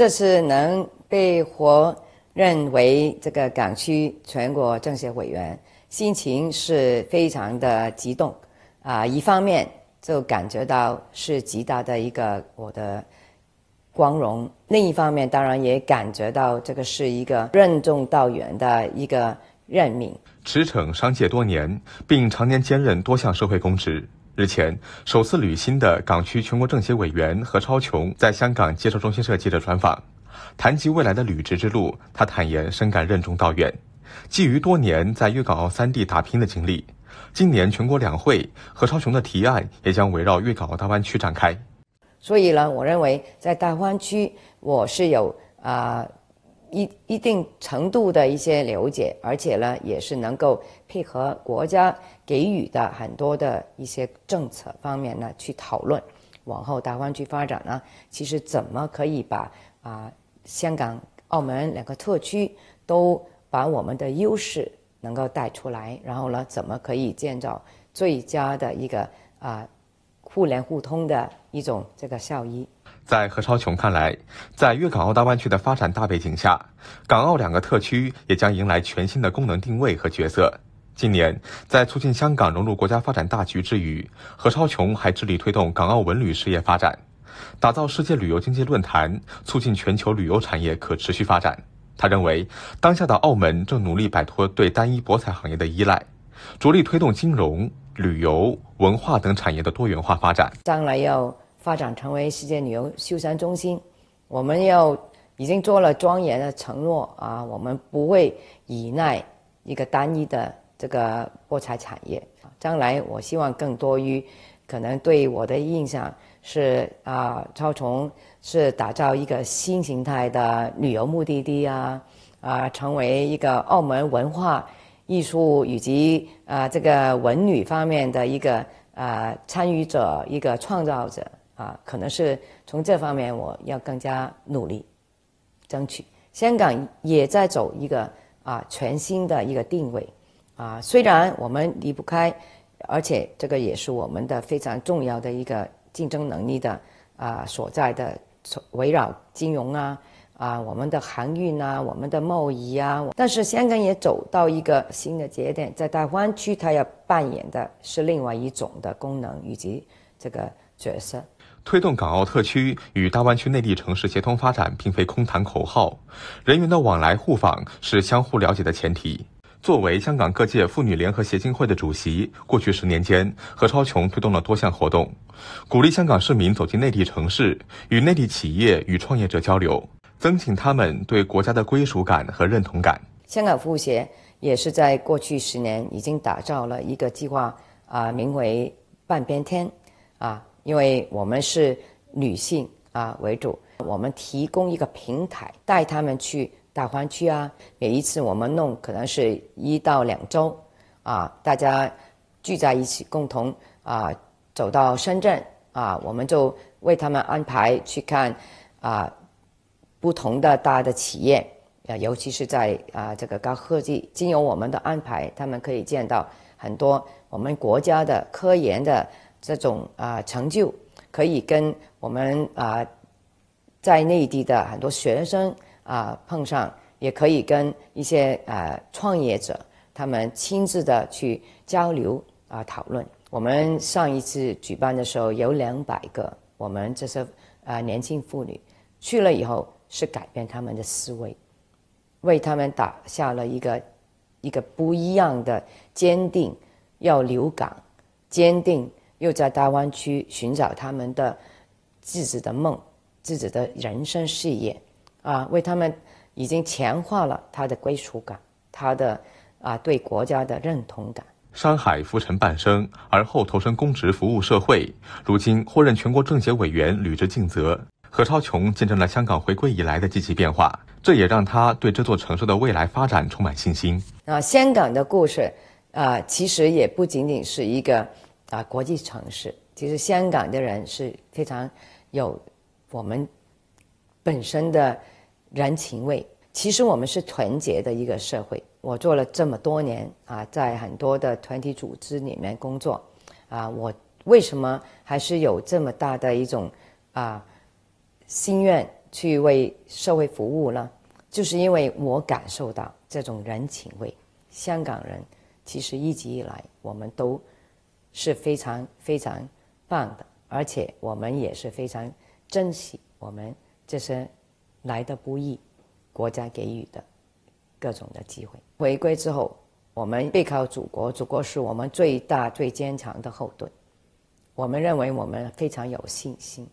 这次能被活认为这个港区全国政协委员，心情是非常的激动啊！一方面就感觉到是极大的一个我的光荣，另一方面当然也感觉到这个是一个任重道远的一个任命。驰骋商界多年，并常年兼任多项社会公职。日前，首次履新的港区全国政协委员何超琼在香港接受中新社记者专访，谈及未来的履职之路，他坦言深感任重道远。基于多年在粤港澳三地打拼的经历，今年全国两会，何超琼的提案也将围绕粤港澳大湾区展开。所以呢，我认为在大湾区，我是有啊。一一定程度的一些了解，而且呢，也是能够配合国家给予的很多的一些政策方面呢去讨论。往后大湾区发展呢，其实怎么可以把啊香港、澳门两个特区都把我们的优势能够带出来，然后呢，怎么可以建造最佳的一个啊？互联互通的一种这个效益，在何超琼看来，在粤港澳大湾区的发展大背景下，港澳两个特区也将迎来全新的功能定位和角色。近年，在促进香港融入国家发展大局之余，何超琼还致力推动港澳文旅事业发展，打造世界旅游经济论坛，促进全球旅游产业可持续发展。他认为，当下的澳门正努力摆脱对单一博彩行业的依赖，着力推动金融。旅游文化等产业的多元化发展，将来要发展成为世界旅游休闲中心。我们要已经做了庄严的承诺啊，我们不会依赖一个单一的这个博彩产业。将来我希望更多于，可能对我的印象是啊，超从是打造一个新形态的旅游目的地啊，啊，成为一个澳门文化。艺术以及啊这个文旅方面的一个啊参与者一个创造者啊，可能是从这方面我要更加努力，争取。香港也在走一个啊全新的一个定位，啊虽然我们离不开，而且这个也是我们的非常重要的一个竞争能力的啊所在的围绕金融啊。啊，我们的航运啊，我们的贸易啊，但是香港也走到一个新的节点，在大湾区，它要扮演的是另外一种的功能以及这个角色。推动港澳特区与大湾区内地城市协同发展，并非空谈口号。人员的往来互访是相互了解的前提。作为香港各界妇女联合协进会的主席，过去十年间，何超琼推动了多项活动，鼓励香港市民走进内地城市，与内地企业与创业者交流。增进他们对国家的归属感和认同感。香港服务协也是在过去十年已经打造了一个计划啊，名为“半边天”，啊，因为我们是女性啊为主，我们提供一个平台，带他们去大湾区啊。每一次我们弄可能是一到两周，啊，大家聚在一起共同啊走到深圳啊，我们就为他们安排去看啊。不同的大的企业，啊，尤其是在啊这个高科技，经由我们的安排，他们可以见到很多我们国家的科研的这种啊成就，可以跟我们啊在内地的很多学生啊碰上，也可以跟一些啊创业者他们亲自的去交流啊讨论。我们上一次举办的时候有两百个，我们这些啊年轻妇女去了以后。是改变他们的思维，为他们打下了一个一个不一样的坚定，要留港，坚定又在大湾区寻找他们的自己的梦、自己的人生事业，啊，为他们已经强化了他的归属感，他的啊对国家的认同感。山海浮沉半生，而后投身公职服务社会，如今获任全国政协委员，履职尽责。何超琼见证了香港回归以来的积极变化，这也让他对这座城市的未来发展充满信心。啊，香港的故事，啊，其实也不仅仅是一个啊国际城市。其实香港的人是非常有我们本身的人情味。其实我们是团结的一个社会。我做了这么多年啊，在很多的团体组织里面工作，啊，我为什么还是有这么大的一种啊？心愿去为社会服务呢，就是因为我感受到这种人情味。香港人其实一直以来，我们都是非常非常棒的，而且我们也是非常珍惜我们这些来的不易，国家给予的各种的机会。回归之后，我们背靠祖国，祖国是我们最大最坚强的后盾。我们认为我们非常有信心。